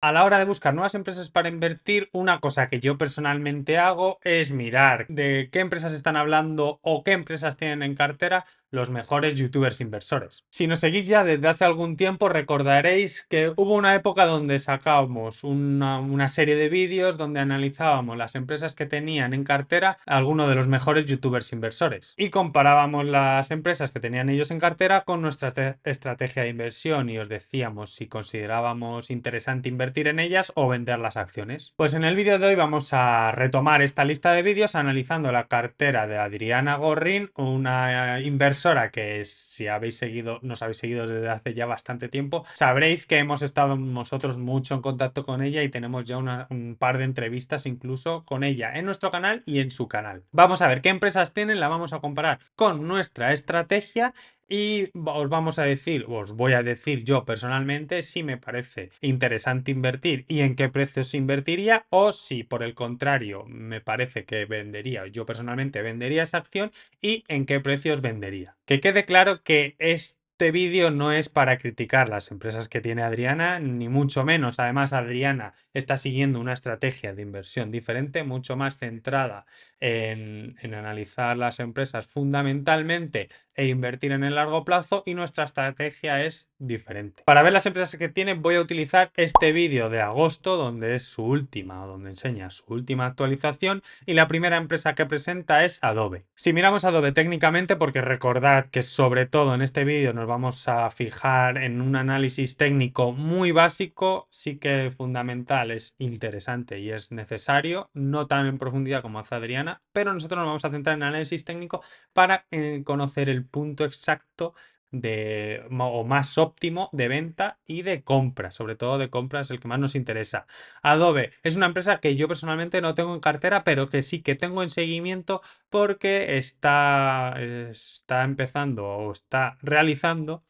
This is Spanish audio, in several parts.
A la hora de buscar nuevas empresas para invertir, una cosa que yo personalmente hago es mirar de qué empresas están hablando o qué empresas tienen en cartera los mejores youtubers inversores. Si nos seguís ya desde hace algún tiempo recordaréis que hubo una época donde sacábamos una, serie de vídeos donde analizábamos las empresas que tenían en cartera algunos de los mejores youtubers inversores y comparábamos las empresas que tenían ellos en cartera con nuestra estrategia de inversión y os decíamos si considerábamos interesante invertir en ellas o vender las acciones. Pues en el vídeo de hoy vamos a retomar esta lista de vídeos analizando la cartera de Adriana Gorrin, una inversora eh, que si habéis seguido, nos habéis seguido desde hace ya bastante tiempo, sabréis que hemos estado nosotros mucho en contacto con ella y tenemos ya un par de entrevistas incluso con ella en nuestro canal y en su canal. Vamos a ver qué empresas tienen, la vamos a comparar con nuestra estrategia y os vamos a decir, os voy a decir yo personalmente si me parece interesante invertir y en qué precios invertiría o si por el contrario me parece que vendería, yo personalmente vendería esa acción y en qué precios vendería. Que quede claro que es este vídeo no es para criticar las empresas que tiene Adriana, ni mucho menos. Además, Adriana está siguiendo una estrategia de inversión diferente, mucho más centrada en, analizar las empresas fundamentalmente e invertir en el largo plazo y nuestra estrategia es diferente. Para ver las empresas que tiene voy a utilizar este vídeo de agosto donde es su última o donde enseña su última actualización y la primera empresa que presenta es Adobe. Si miramos Adobe técnicamente porque recordad que sobre todo en este vídeo nos vamos a fijar en un análisis técnico muy básico, sí que fundamental es interesante y es necesario, no tan en profundidad como hace Adriana, pero nosotros nos vamos a centrar en análisis técnico para eh, conocer el punto exacto de, o más óptimo de venta y de compra. Sobre todo de compras el que más nos interesa. Adobe es una empresa que yo personalmente no tengo en cartera, pero que sí que tengo en seguimiento porque está, está empezando o está realizando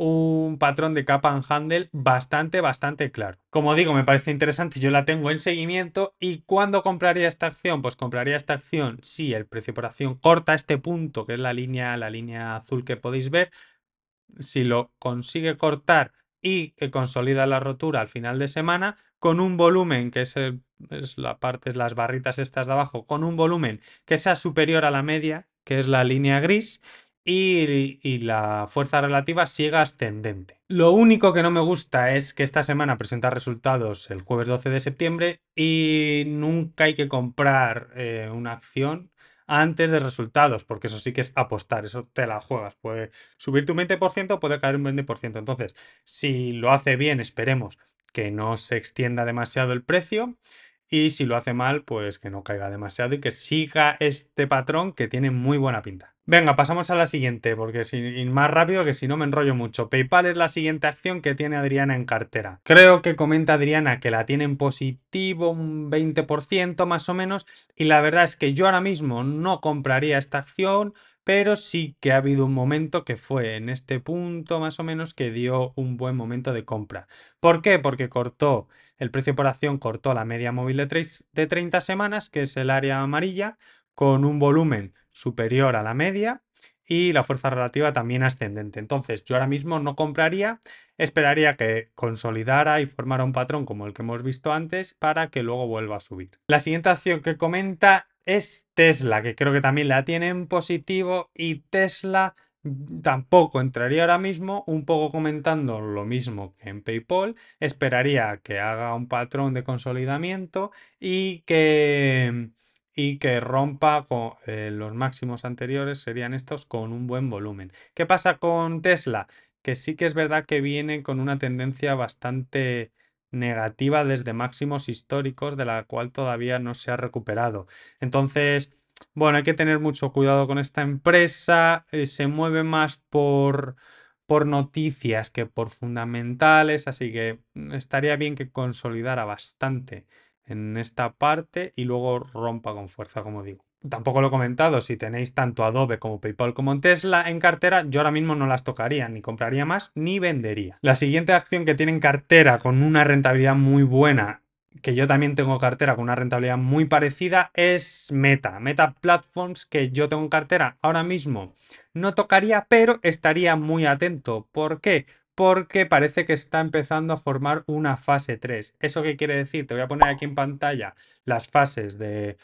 un patrón de cap and handle bastante, bastante claro. Como digo, me parece interesante, yo la tengo en seguimiento y ¿cuándo compraría esta acción? Pues compraría esta acción si el precio por acción corta este punto, que es la línea, la línea azul que podéis ver, si lo consigue cortar y que consolida la rotura al final de semana, con un volumen que es, la parte, las barritas estas de abajo, con un volumen que sea superior a la media, que es la línea gris, y, la fuerza relativa siga ascendente. Lo único que no me gusta es que esta semana presenta resultados el jueves 12 de septiembre y nunca hay que comprar eh, una acción antes de resultados, porque eso sí que es apostar, eso te la juegas. Puede subir tu 20%, puede caer un 20%. Entonces, si lo hace bien, esperemos que no se extienda demasiado el precio. Y si lo hace mal, pues que no caiga demasiado y que siga este patrón que tiene muy buena pinta. Venga, pasamos a la siguiente, porque más rápido que si no me enrollo mucho. PayPal es la siguiente acción que tiene Adriana en cartera. Creo que comenta Adriana que la tiene en positivo un 20% más o menos. Y la verdad es que yo ahora mismo no compraría esta acción pero sí que ha habido un momento que fue en este punto más o menos que dio un buen momento de compra. ¿Por qué? Porque cortó el precio por acción, cortó la media móvil de, de 30 semanas, que es el área amarilla, con un volumen superior a la media y la fuerza relativa también ascendente. Entonces, yo ahora mismo no compraría, esperaría que consolidara y formara un patrón como el que hemos visto antes para que luego vuelva a subir. La siguiente acción que comenta es Tesla, que creo que también la tiene en positivo y Tesla mm, tampoco entraría ahora mismo, un poco comentando lo mismo que en PayPal, esperaría que haga un patrón de consolidamiento y que, y que rompa con, eh, los máximos anteriores, serían estos, con un buen volumen. ¿Qué pasa con Tesla? Que sí que es verdad que viene con una tendencia bastante negativa desde máximos históricos de la cual todavía no se ha recuperado. Entonces, bueno, hay que tener mucho cuidado con esta empresa, eh, se mueve más por, por noticias que por fundamentales, así que mm, estaría bien que consolidara bastante en esta parte y luego rompa con fuerza, como digo tampoco lo he comentado, si tenéis tanto Adobe como PayPal como Tesla en cartera, yo ahora mismo no las tocaría, ni compraría más, ni vendería. La siguiente acción que tiene en cartera con una rentabilidad muy buena que yo también tengo cartera con una rentabilidad muy parecida, es Meta. Meta Platforms que yo tengo en cartera ahora mismo no tocaría, pero estaría muy atento. ¿Por qué? Porque parece que está empezando a formar una fase 3. ¿Eso qué quiere decir? Te voy a poner aquí en pantalla las fases de,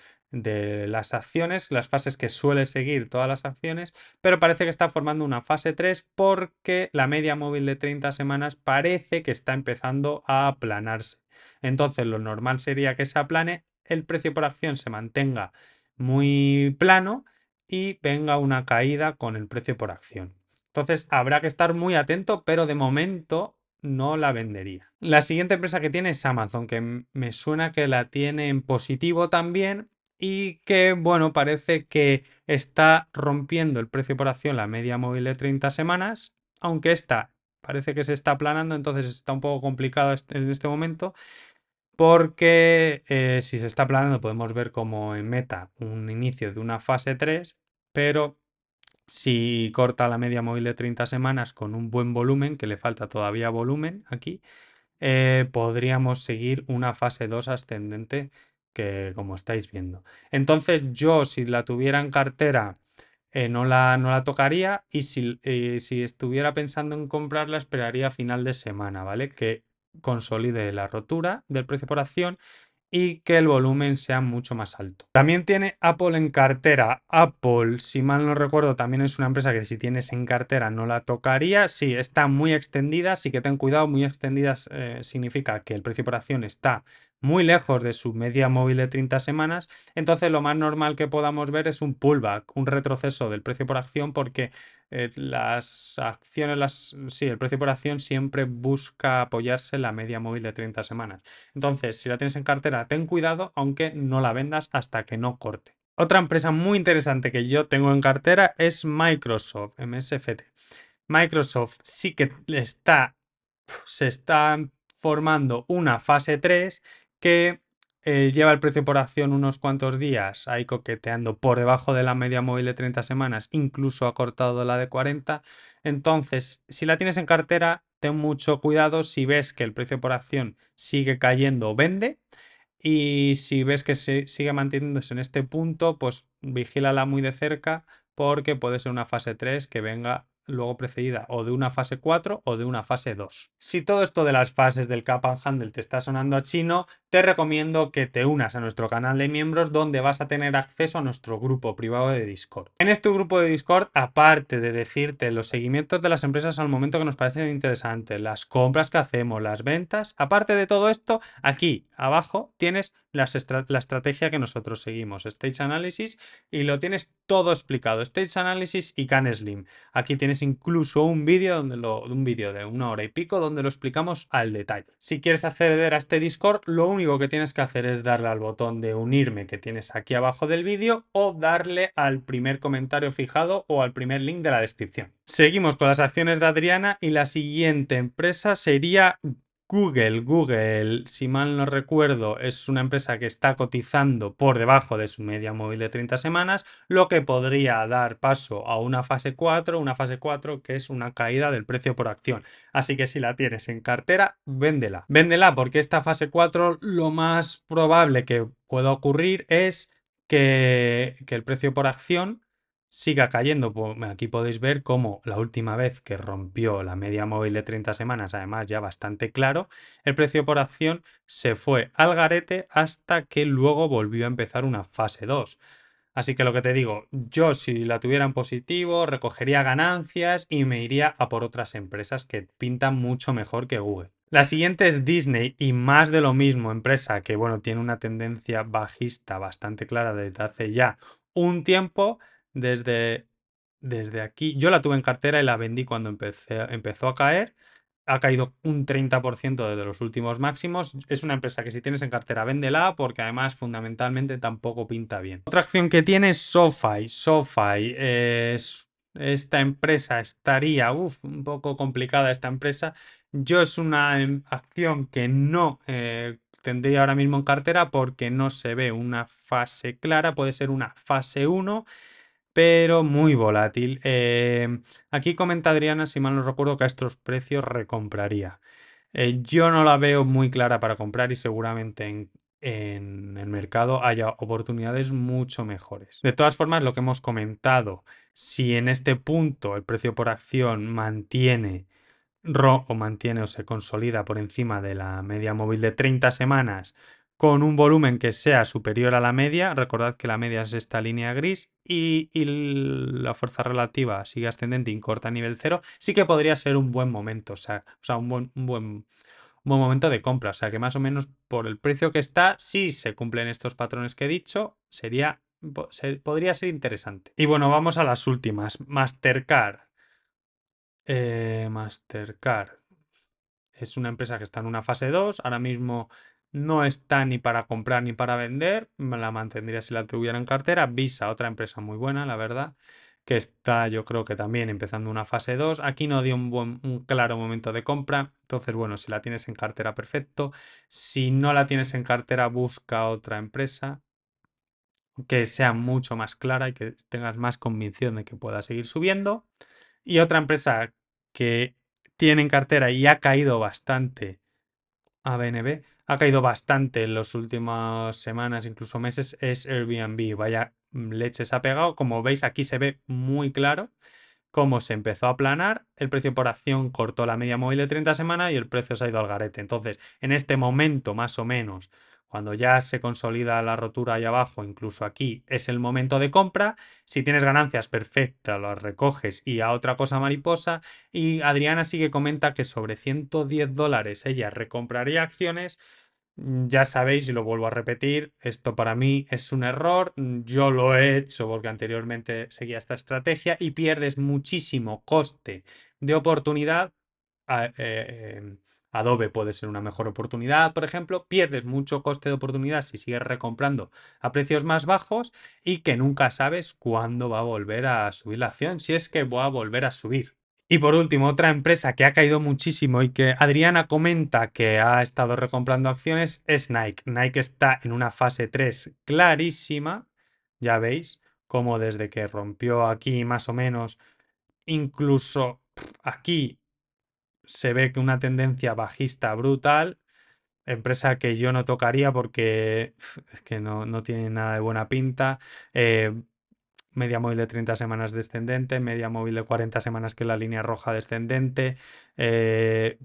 de las acciones, las fases que suele seguir todas las acciones, pero parece que está formando una fase 3 porque la media móvil de 30 semanas parece que está empezando a aplanarse. Entonces lo normal sería que se aplane, el precio por acción se mantenga muy plano y venga una caída con el precio por acción. Entonces habrá que estar muy atento, pero de momento no la vendería. La siguiente empresa que tiene es Amazon, que me suena que la tiene en positivo también y que, bueno, parece que está rompiendo el precio por acción la media móvil de 30 semanas, aunque esta parece que se está aplanando, entonces está un poco complicado en este momento, porque eh, si se está aplanando podemos ver como en meta un inicio de una fase 3, pero si corta la media móvil de 30 semanas con un buen volumen, que le falta todavía volumen aquí, eh, podríamos seguir una fase 2 ascendente que como estáis viendo. Entonces yo si la tuviera en cartera eh, no, la, no, la, tocaría y eh, si, estuviera pensando en comprarla esperaría final de semana, ¿vale? Que consolide la rotura del precio por acción y que el volumen sea mucho más alto. También tiene Apple en cartera. Apple, si mal no recuerdo, también es una empresa que si tienes en cartera no la tocaría. Sí, está muy extendida, sí que ten cuidado, muy extendida eh, significa que el precio por acción está muy lejos de su media móvil de 30 semanas, entonces lo más normal que podamos ver es un pullback, un retroceso del precio por acción porque eh, las acciones, las, sí, el precio por acción siempre busca apoyarse en la media móvil de 30 semanas. Entonces, si la tienes en cartera, ten cuidado aunque no la vendas hasta que no corte. Otra empresa muy interesante que yo tengo en cartera es Microsoft, MSFT. Microsoft sí que está, se está formando una fase 3 que eh, lleva el precio por acción unos cuantos días ahí coqueteando por debajo de la media móvil de 30 semanas, incluso ha cortado la de 40. Entonces, si la tienes en cartera, ten mucho cuidado si ves que el precio por acción sigue cayendo, vende. Y si ves que se sigue manteniéndose en este punto, pues vigílala muy de cerca porque puede ser una fase 3 que venga luego precedida o de una fase 4 o de una fase 2. Si todo esto de las fases del Cap and Handle te está sonando a chino, te recomiendo que te unas a nuestro canal de miembros donde vas a tener acceso a nuestro grupo privado de Discord. En este grupo de Discord, aparte de decirte los seguimientos de las empresas al momento que nos parecen interesantes, las compras que hacemos, las ventas, aparte de todo esto, aquí abajo tienes la estrategia que nosotros seguimos. Stage Analysis y lo tienes todo explicado. Stage Analysis y Can Slim. Aquí tienes incluso un vídeo donde un vídeo de una hora y pico donde lo explicamos al detalle. Si quieres acceder a este Discord, lo único que tienes que hacer es darle al botón de unirme que tienes aquí abajo del vídeo o darle al primer comentario fijado o al primer link de la descripción. Seguimos con las acciones de Adriana y la siguiente empresa sería Google. Google, si mal no recuerdo, es una empresa que está cotizando por debajo de su media móvil de 30 semanas, lo que podría dar paso a una fase 4, una fase 4 que es una caída del precio por acción. Así que si la tienes en cartera, véndela. Véndela porque esta fase 4 lo más probable que pueda ocurrir es que el precio por acción siga cayendo. Pues, aquí podéis ver cómo la última vez que rompió la media móvil de 30 semanas, además ya bastante claro, el precio por acción se fue al garete hasta que luego volvió a empezar una fase 2. Así que lo que te digo, yo si la tuviera en positivo, recogería ganancias y me iría a por otras empresas que pintan mucho mejor que Google. La siguiente es Disney y más de lo mismo, empresa que bueno, tiene una tendencia bajista bastante clara desde hace ya un tiempo, desde, desde aquí. Yo la tuve en cartera y la vendí cuando empecé, empezó a caer. Ha caído un 30% desde los últimos máximos. Es una empresa que si tienes en cartera, véndela porque además fundamentalmente tampoco pinta bien. Otra acción que tiene es SoFi. SoFi es esta empresa estaría, un poco complicada esta empresa. Yo es una em, acción que no eh, tendría ahora mismo en cartera porque no se ve una fase clara, puede ser una fase 1 pero muy volátil. Em, aquí comenta Adriana, si mal no recuerdo, que a estos precios recompraría. Eh, yo no la veo muy clara para comprar y seguramente en, el mercado haya oportunidades mucho mejores. De todas formas, lo que hemos comentado, si en este punto el precio por acción mantiene ro o mantiene o se consolida por encima de la media móvil de 30 semanas, con un volumen que sea superior a la media, recordad que la media es esta línea gris, y, la fuerza relativa sigue ascendente y corta a nivel cero, sí que podría ser un buen momento, o sea, un, buen, buen, buen momento de compra, o sea que más o menos por el precio que está, si se cumplen estos patrones que he dicho, sería, podría ser interesante. Y bueno, vamos a las últimas, Mastercard. Eh, Mastercard es una empresa que está en una fase 2, ahora mismo no está ni para comprar ni para vender, la mantendría si la tuviera en cartera. Visa, otra empresa muy buena, la verdad, que está yo creo que también empezando una fase 2. Aquí no dio un, buen, claro momento de compra, entonces bueno, si la tienes en cartera, perfecto. Si no la tienes en cartera, busca otra empresa que sea mucho más clara y que tengas más convicción de que pueda seguir subiendo. Y otra empresa que tiene en cartera y ha caído bastante ABNB ha caído bastante en las últimas semanas, incluso meses, es Airbnb. Vaya mm, leches ha pegado. Como veis, aquí se ve muy claro cómo se empezó a aplanar, el precio por acción cortó la media móvil de 30 semanas y el precio se ha ido al garete. Entonces, en este momento, más o menos, cuando ya se consolida la rotura ahí abajo, incluso aquí, es el momento de compra. Si tienes ganancias, perfecta, las recoges y a otra cosa mariposa. Y Adriana sí que comenta que sobre 110 dólares ella recompraría acciones. Mm, ya sabéis, y lo vuelvo a repetir, esto para mí es un error. Mm, yo lo he hecho porque anteriormente seguía esta estrategia y pierdes muchísimo coste de oportunidad. Eh, em, Adobe puede ser una mejor oportunidad, por ejemplo, pierdes mucho coste de oportunidad si sigues recomprando a precios más bajos y que nunca sabes cuándo va a volver a subir la acción, si es que va a volver a subir. Y por último, otra empresa que ha caído muchísimo y que Adriana comenta que ha estado recomprando acciones es Nike. Nike está en una fase 3 clarísima, ya veis, cómo desde que rompió aquí más o menos, incluso aquí se ve que una tendencia bajista brutal, empresa que yo no tocaría porque es que no, tiene nada de buena pinta. Eh, media móvil de 30 semanas descendente, media móvil de 40 semanas que la línea roja descendente, eh,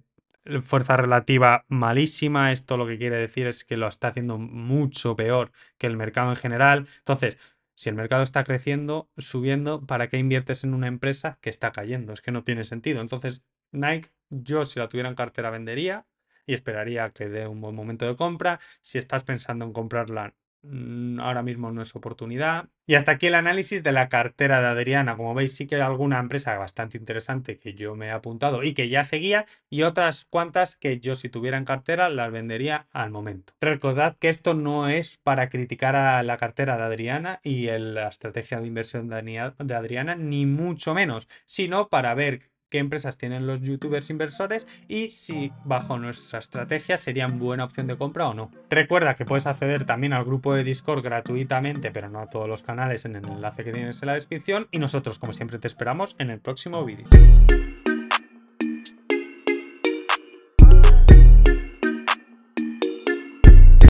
fuerza relativa malísima, esto lo que quiere decir es que lo está haciendo mucho peor que el mercado en general. Entonces, si el mercado está creciendo, subiendo, ¿para qué inviertes en una empresa que está cayendo? Es que no tiene sentido. Entonces, Nike yo si la tuviera en cartera vendería y esperaría que dé un buen momento de compra. Si estás pensando en comprarla, mm, ahora mismo no es oportunidad. Y hasta aquí el análisis de la cartera de Adriana. Como veis, sí que hay alguna empresa bastante interesante que yo me he apuntado y que ya seguía y otras cuantas que yo si tuviera en cartera las vendería al momento. Recordad que esto no es para criticar a la cartera de Adriana y la estrategia de inversión de Adriana, ni mucho menos, sino para ver qué empresas tienen los youtubers inversores y si bajo nuestra estrategia serían buena opción de compra o no. Recuerda que puedes acceder también al grupo de Discord gratuitamente, pero no a todos los canales en el enlace que tienes en la descripción y nosotros como siempre te esperamos en el próximo vídeo.